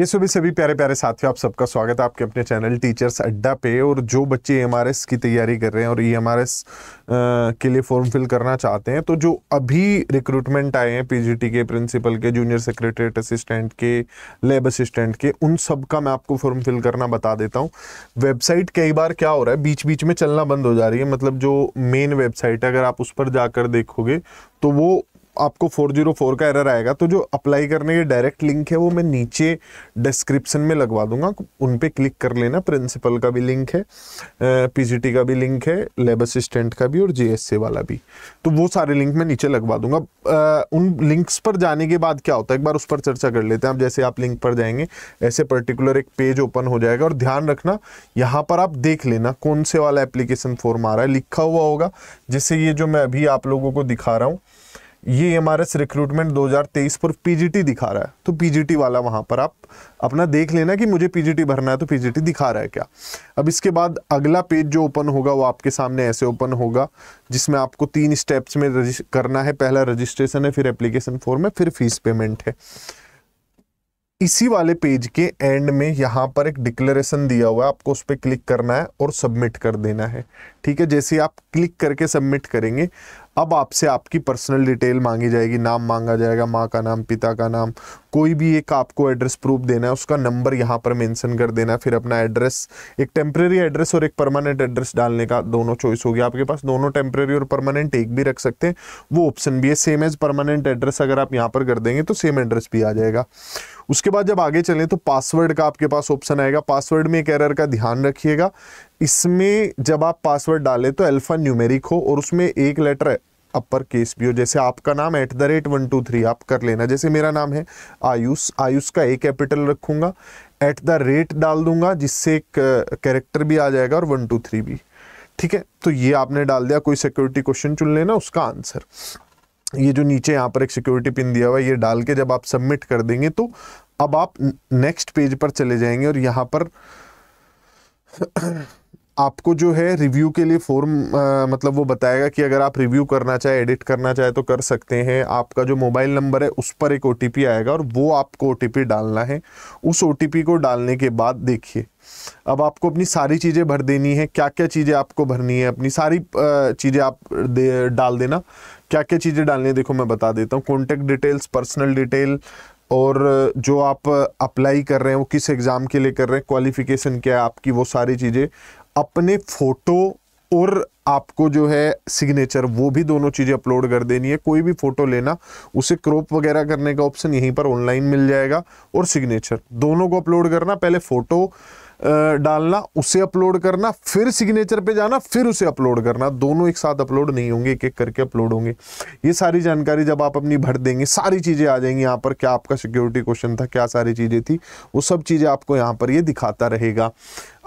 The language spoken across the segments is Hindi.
ये सभी सभी प्यारे प्यारे साथियों आप सबका स्वागत है आपके अपने चैनल टीचर्स अड्डा पे और जो बच्चे एम e की तैयारी कर रहे हैं और ई e एम के लिए फॉर्म फिल करना चाहते हैं तो जो अभी रिक्रूटमेंट आए हैं पी के प्रिंसिपल के जूनियर सेक्रेटरीट असिस्टेंट के लेब असिस्टेंट के उन सब का मैं आपको फॉर्म फिल करना बता देता हूँ वेबसाइट कई बार क्या हो रहा है बीच बीच में चलना बंद हो जा रही है मतलब जो मेन वेबसाइट है अगर आप उस पर जाकर देखोगे तो वो आपको 404 का एरर आएगा तो जो अप्लाई करने के डायरेक्ट लिंक है वो मैं नीचे डिस्क्रिप्शन में लगवा दूंगा उन पर क्लिक कर लेना प्रिंसिपल का भी लिंक है पीजीटी का भी लिंक है लेब असिस्टेंट का भी और जीएससी वाला भी तो वो सारे लिंक मैं नीचे लगवा दूंगा आ, उन लिंक्स पर जाने के बाद क्या होता है एक बार उस पर चर्चा कर लेते हैं आप जैसे आप लिंक पर जाएंगे ऐसे पर्टिकुलर एक पेज ओपन हो जाएगा और ध्यान रखना यहाँ पर आप देख लेना कौन से वाला एप्लीकेशन फॉर्म आ रहा है लिखा हुआ होगा जिससे ये जो मैं अभी आप लोगों को दिखा रहा हूँ ये एमआरएस रिक्रूटमेंट 2023 पर पीजीटी दिखा रहा है तो पीजीटी वाला वहां पर आप अपना देख लेना कि मुझे पीजीटी भरना है तो पीजीटी दिखा रहा है क्या अब इसके बाद अगला पेज जो ओपन होगा वो आपके सामने ऐसे ओपन होगा जिसमें आपको तीन स्टेप्स में करना है पहला रजिस्ट्रेशन है फिर एप्लीकेशन फॉर्म है फिर फीस पेमेंट है इसी वाले पेज के एंड में यहाँ पर एक डिक्लेरेशन दिया हुआ है आपको उस पर क्लिक करना है और सबमिट कर देना है ठीक है जैसे आप क्लिक करके सबमिट करेंगे अब आपसे आपकी पर्सनल डिटेल मांगी जाएगी नाम मांगा जाएगा माँ का नाम पिता का नाम कोई भी एक आपको एड्रेस प्रूफ देना है उसका नंबर यहाँ पर मेंशन कर देना है फिर अपना एड्रेस एक टेम्प्रेरी एड्रेस और एक परमानेंट एड्रेस डालने का दोनों चॉइस होगी आपके पास दोनों टेम्प्रेरी और परमानेंट एक भी रख सकते हैं वो ऑप्शन भी है सेम एज परमानेंट एड्रेस अगर आप यहाँ पर कर देंगे तो सेम एड्रेस भी आ जाएगा उसके बाद जब आगे चलें तो पासवर्ड का आपके पास ऑप्शन आएगा पासवर्ड में एक एरर का ध्यान रखिएगा इसमें जब आप पासवर्ड डालें तो अल्फ़ा न्यूमेरिक हो और उसमें एक लेटर अपर केस भी हो जैसे आपका नाम at the rate one two three आप कर लेना जैसे मेरा नाम है आयुष आयुष का ए कैपिटल रखूंगा एट द रेट डाल दूंगा जिससे एक कैरेक्टर भी आ जाएगा और वन टू थ्री भी ठीक है तो ये आपने डाल दिया कोई सिक्योरिटी क्वेश्चन चुन लेना उसका आंसर ये जो नीचे यहाँ पर एक सिक्योरिटी पिन दिया हुआ है ये डाल के जब आप सबमिट कर देंगे तो अब आप नेक्स्ट पेज पर चले जाएंगे और यहाँ पर आपको जो है रिव्यू के लिए फॉर्म मतलब वो बताएगा कि अगर आप रिव्यू करना चाहे एडिट करना चाहे तो कर सकते हैं आपका जो मोबाइल नंबर है उस पर एक ओ आएगा और वो आपको ओ डालना है उस ओ को डालने के बाद देखिए अब आपको अपनी सारी चीज़ें भर देनी है क्या क्या चीज़ें आपको भरनी है अपनी सारी चीज़ें आप दे, डाल देना क्या क्या चीज़ें डालनी है देखो मैं बता देता हूँ कॉन्टैक्ट डिटेल्स पर्सनल डिटेल और जो आप अप्लाई कर रहे हैं वो किस एग्ज़ाम के लिए कर रहे हैं क्वालिफ़िकेशन क्या है आपकी वो सारी चीज़ें अपने फ़ोटो और आपको जो है सिग्नेचर वो भी दोनों चीज़ें अपलोड कर देनी है कोई भी फ़ोटो लेना उसे क्रॉप वगैरह करने का ऑप्शन यहीं पर ऑनलाइन मिल जाएगा और सिग्नेचर दोनों को अपलोड करना पहले फ़ोटो डालना उसे अपलोड करना फिर सिग्नेचर पे जाना फिर उसे अपलोड करना दोनों एक साथ अपलोड नहीं होंगे एक एक करके अपलोड होंगे ये सारी जानकारी जब आप अपनी भर देंगे सारी चीज़ें आ जाएंगी यहाँ पर क्या आपका सिक्योरिटी क्वेश्चन था क्या सारी चीज़ें थी वो सब चीज़ें आपको यहाँ पर ये दिखाता रहेगा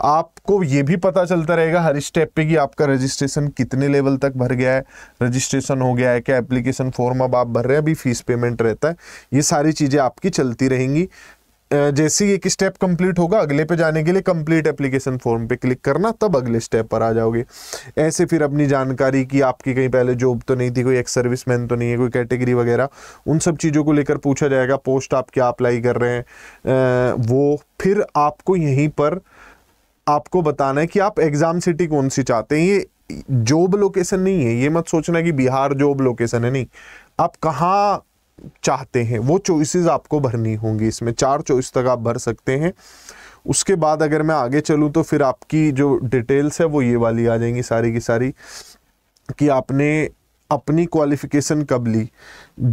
आपको ये भी पता चलता रहेगा हर स्टेप पे कि आपका रजिस्ट्रेशन कितने लेवल तक भर गया है रजिस्ट्रेशन हो गया है क्या एप्लीकेशन फॉर्म अब आप भर रहे हैं अभी फीस पेमेंट रहता है ये सारी चीज़ें आपकी चलती रहेंगी जैसे ही एक स्टेप कंप्लीट होगा अगले पे जाने के लिए कंप्लीट एप्लीकेशन फॉर्म पे क्लिक करना तब अगले स्टेप पर आ जाओगे ऐसे फिर अपनी जानकारी की आपकी कहीं पहले जॉब तो नहीं थी कोई एक्स सर्विस मैन तो नहीं है कोई कैटेगरी वगैरह उन सब चीज़ों को लेकर पूछा जाएगा पोस्ट आप क्या अप्लाई कर रहे हैं वो फिर आपको यहीं पर आपको बताना है कि आप एग्ज़ाम सिटी कौन सी चाहते हैं ये जॉब लोकेशन नहीं है ये मत सोचना कि बिहार जॉब लोकेशन है नहीं आप कहाँ चाहते हैं वो चॉइसेस आपको भरनी होंगी इसमें चार चॉइस तक आप भर सकते हैं उसके बाद अगर मैं आगे चलूँ तो फिर आपकी जो डिटेल्स है वो ये वाली आ जाएंगी सारी की सारी कि आपने अपनी क्वालिफिकेशन कब ली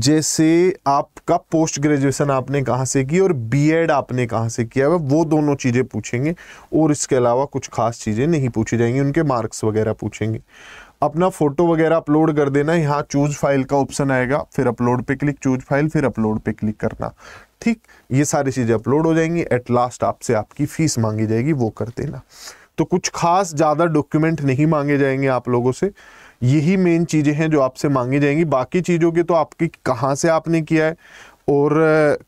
जैसे आपका पोस्ट ग्रेजुएशन आपने कहाँ से की और बीएड आपने कहाँ से किया है वो दोनों चीज़ें पूछेंगे और इसके अलावा कुछ खास चीज़ें नहीं पूछी जाएंगी उनके मार्क्स वगैरह पूछेंगे अपना फोटो वगैरह अपलोड कर देना यहाँ चूज फाइल का ऑप्शन आएगा फिर अपलोड पे क्लिक चूज फाइल फिर अपलोड पे क्लिक करना ठीक ये सारी चीज़ें अपलोड हो जाएंगी एट लास्ट आपसे आपकी फ़ीस मांगी जाएगी वो कर देना तो कुछ खास ज़्यादा डॉक्यूमेंट नहीं मांगे जाएंगे आप लोगों से यही मेन चीज़ें हैं जो आपसे मांगी जाएंगी बाकी चीज़ों के तो आपकी कहाँ से आपने किया है और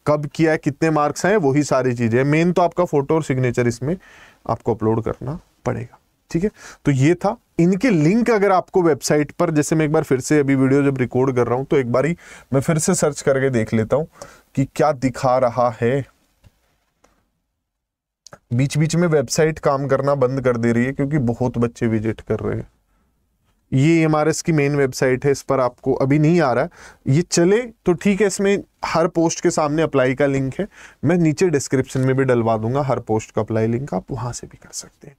कब किया है कितने मार्क्स हैं वही सारी चीज़ें मेन तो आपका फ़ोटो और सिग्नेचर इसमें आपको अपलोड करना पड़ेगा ठीक है तो ये था इनके लिंक अगर आपको वेबसाइट पर जैसे मैं एक बार फिर से अभी वीडियो जब रिकॉर्ड कर रहा हूं तो एक बार ही मैं फिर से सर्च करके देख लेता हूं कि क्या दिखा रहा है बीच बीच में वेबसाइट काम करना बंद कर दे रही है क्योंकि बहुत बच्चे विजिट कर रहे हैं ये एम की मेन वेबसाइट है इस पर आपको अभी नहीं आ रहा है ये चले तो ठीक है इसमें हर पोस्ट के सामने अप्लाई का लिंक है मैं नीचे डिस्क्रिप्शन में भी डलवा दूंगा हर पोस्ट का अप्लाई लिंक आप वहां से भी कर सकते हैं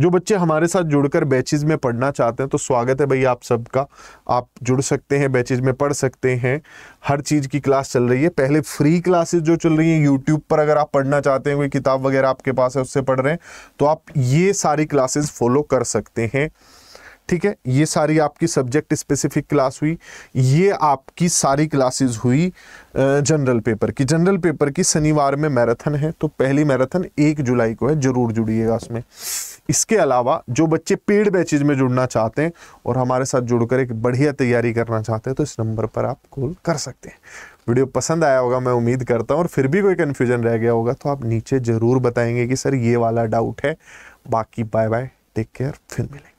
जो बच्चे हमारे साथ जुड़कर बैचेज में पढ़ना चाहते हैं तो स्वागत है भाई आप सबका आप जुड़ सकते हैं बैचेज में पढ़ सकते हैं हर चीज़ की क्लास चल रही है पहले फ्री क्लासेस जो चल रही हैं यूट्यूब पर अगर आप पढ़ना चाहते हैं कोई किताब वगैरह आपके पास है उससे पढ़ रहे हैं तो आप ये सारी क्लासेस फॉलो कर सकते हैं ठीक है ये सारी आपकी सब्जेक्ट स्पेसिफिक क्लास हुई ये आपकी सारी क्लासेस हुई जनरल पेपर की जनरल पेपर की शनिवार में मैराथन है तो पहली मैराथन एक जुलाई को है जरूर जुड़िएगा उसमें इसके अलावा जो बच्चे पेड बैचेज में जुड़ना चाहते हैं और हमारे साथ जुड़कर एक बढ़िया तैयारी करना चाहते हैं तो इस नंबर पर आप कॉल कर सकते हैं वीडियो पसंद आया होगा मैं उम्मीद करता हूँ और फिर भी कोई कन्फ्यूजन रह गया होगा तो आप नीचे ज़रूर बताएंगे कि सर ये वाला डाउट है बाकी बाय बाय टेक केयर फिर मिले